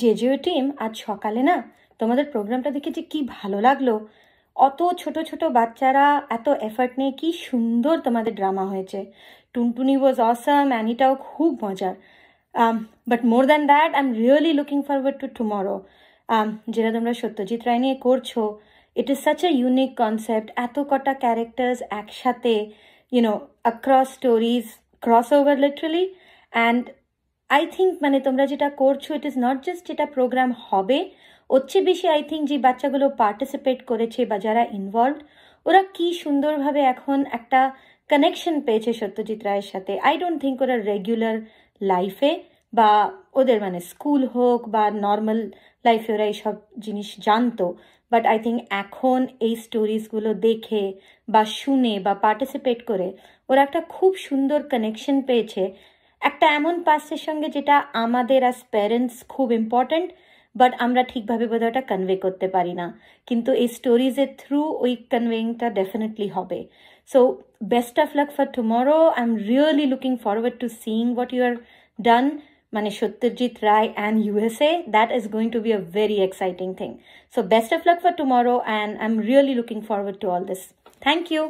জেজিও team আজ সকালে না তোমাদের প্রোগ্রামটা দেখে যে কি ভালো লাগলো অত ছোট ছোট বাচ্চারা এত এফার্ট নিয়ে কি সুন্দর তোমাদের ড্রামা হয়েছে টুনটুনি ওয়াজ অসাম অ্যানিটাও খুব মজার but more than that I am really looking forward to tomorrow যেটা তোমরা সত্যজিৎ রায় নিয়ে করছো it is such a unique concept এত কটা ক্যারেক্টার্স একসাথে you know across stories cross over literally and I think মানে তোমরা যেটা করছো ইট ইজ নট জাস্ট এটা প্রোগ্রাম হবে ওর চেয়ে বেশি আই থিঙ্ক যে বাচ্চাগুলো পার্টিসিপেট করেছে বা যারা ইনভলভ ওরা কি সুন্দরভাবে এখন একটা কানেকশন পেয়েছে সত্যজিৎ রায়ের সাথে আই ডোন্ট থিঙ্ক ওরা রেগুলার লাইফে বা ওদের মানে স্কুল হোক বা নর্মাল লাইফে ওরা এইসব জিনিস জানতো বাট আই থিঙ্ক এখন এই স্টোরিজগুলো দেখে বা শুনে বা পার্টিসিপেট করে ওরা একটা খুব সুন্দর কানেকশন পেয়েছে একটা এমন পাস্টের সঙ্গে যেটা আমাদের অ্যাজ প্যারেন্টস খুব ইম্পর্ট্যান্ট বাট আমরা ঠিকভাবে বোধহয় ওটা কনভে করতে পারি না কিন্তু এই স্টোরিজের থ্রু ওই কনভেইংটা ডেফিনেটলি হবে so best of luck for tomorrow I am really looking forward to seeing what you are done মানে Satyajit Ray and USA that is going to be a very exciting thing so best of luck for tomorrow and I am really looking forward to all this thank you